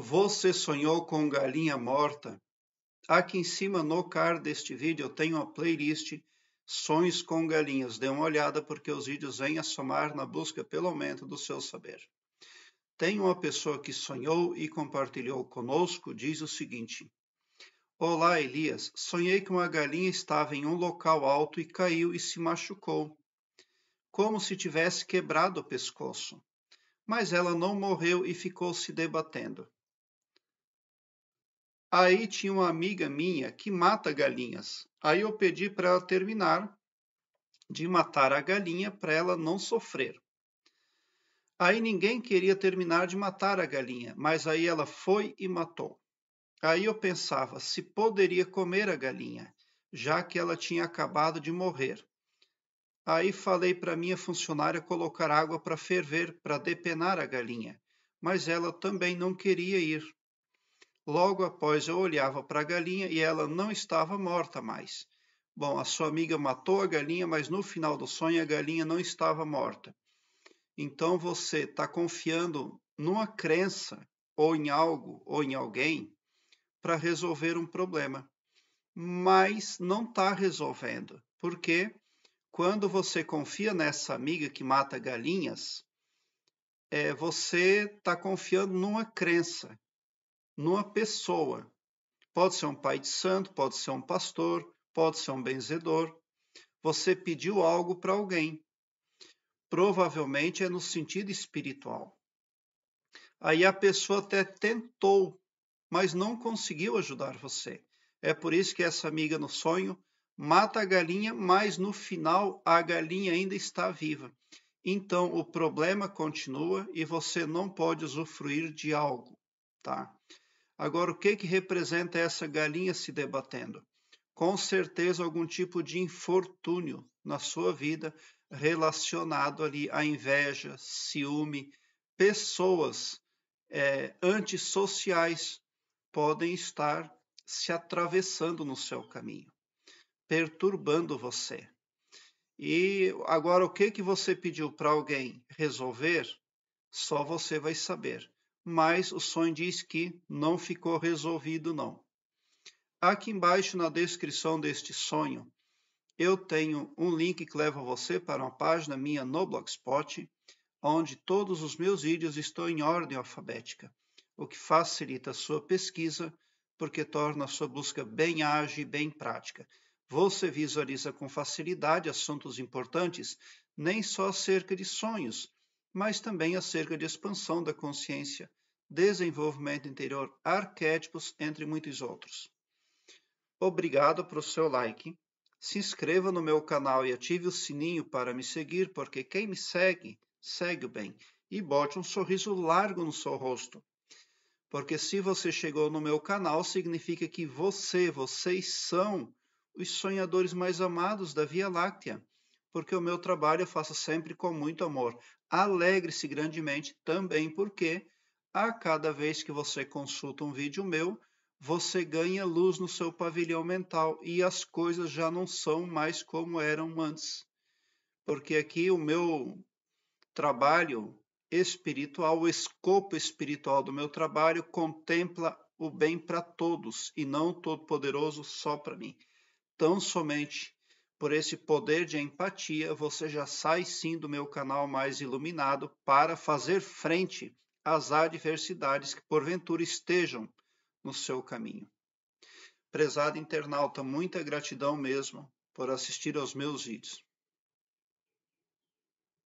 Você sonhou com galinha morta? Aqui em cima no card deste vídeo eu tenho a playlist Sonhos com Galinhas. Dê uma olhada porque os vídeos vêm a somar na busca pelo aumento do seu saber. Tem uma pessoa que sonhou e compartilhou conosco, diz o seguinte: Olá, Elias. Sonhei que uma galinha estava em um local alto e caiu e se machucou, como se tivesse quebrado o pescoço. Mas ela não morreu e ficou se debatendo. Aí tinha uma amiga minha que mata galinhas. Aí eu pedi para ela terminar de matar a galinha para ela não sofrer. Aí ninguém queria terminar de matar a galinha, mas aí ela foi e matou. Aí eu pensava se poderia comer a galinha, já que ela tinha acabado de morrer. Aí falei para minha funcionária colocar água para ferver para depenar a galinha, mas ela também não queria ir. Logo após eu olhava para a galinha e ela não estava morta mais. Bom, a sua amiga matou a galinha, mas no final do sonho a galinha não estava morta. Então você está confiando numa crença, ou em algo, ou em alguém, para resolver um problema. Mas não está resolvendo. Porque quando você confia nessa amiga que mata galinhas, é, você está confiando numa crença numa pessoa. Pode ser um pai de santo, pode ser um pastor, pode ser um benzedor. Você pediu algo para alguém. Provavelmente é no sentido espiritual. Aí a pessoa até tentou, mas não conseguiu ajudar você. É por isso que essa amiga no sonho mata a galinha, mas no final a galinha ainda está viva. Então o problema continua e você não pode usufruir de algo, tá? Agora, o que, que representa essa galinha se debatendo? Com certeza, algum tipo de infortúnio na sua vida relacionado ali à inveja, ciúme, pessoas é, antissociais podem estar se atravessando no seu caminho, perturbando você. E agora, o que, que você pediu para alguém resolver, só você vai saber mas o sonho diz que não ficou resolvido não. Aqui embaixo na descrição deste sonho, eu tenho um link que leva você para uma página minha no Blogspot, onde todos os meus vídeos estão em ordem alfabética, o que facilita a sua pesquisa, porque torna a sua busca bem ágil e bem prática. Você visualiza com facilidade assuntos importantes, nem só acerca de sonhos, mas também acerca de expansão da consciência, desenvolvimento interior, arquétipos, entre muitos outros. Obrigado pelo seu like. Se inscreva no meu canal e ative o sininho para me seguir, porque quem me segue, segue o bem. E bote um sorriso largo no seu rosto. Porque se você chegou no meu canal, significa que você, vocês são os sonhadores mais amados da Via Láctea. Porque o meu trabalho eu faço sempre com muito amor. Alegre-se grandemente também, porque a cada vez que você consulta um vídeo meu, você ganha luz no seu pavilhão mental e as coisas já não são mais como eram antes. Porque aqui o meu trabalho espiritual, o escopo espiritual do meu trabalho contempla o bem para todos e não o todo-poderoso só para mim. Tão somente por esse poder de empatia, você já sai sim do meu canal mais iluminado para fazer frente as adversidades que porventura estejam no seu caminho. Prezado internauta, muita gratidão mesmo por assistir aos meus vídeos.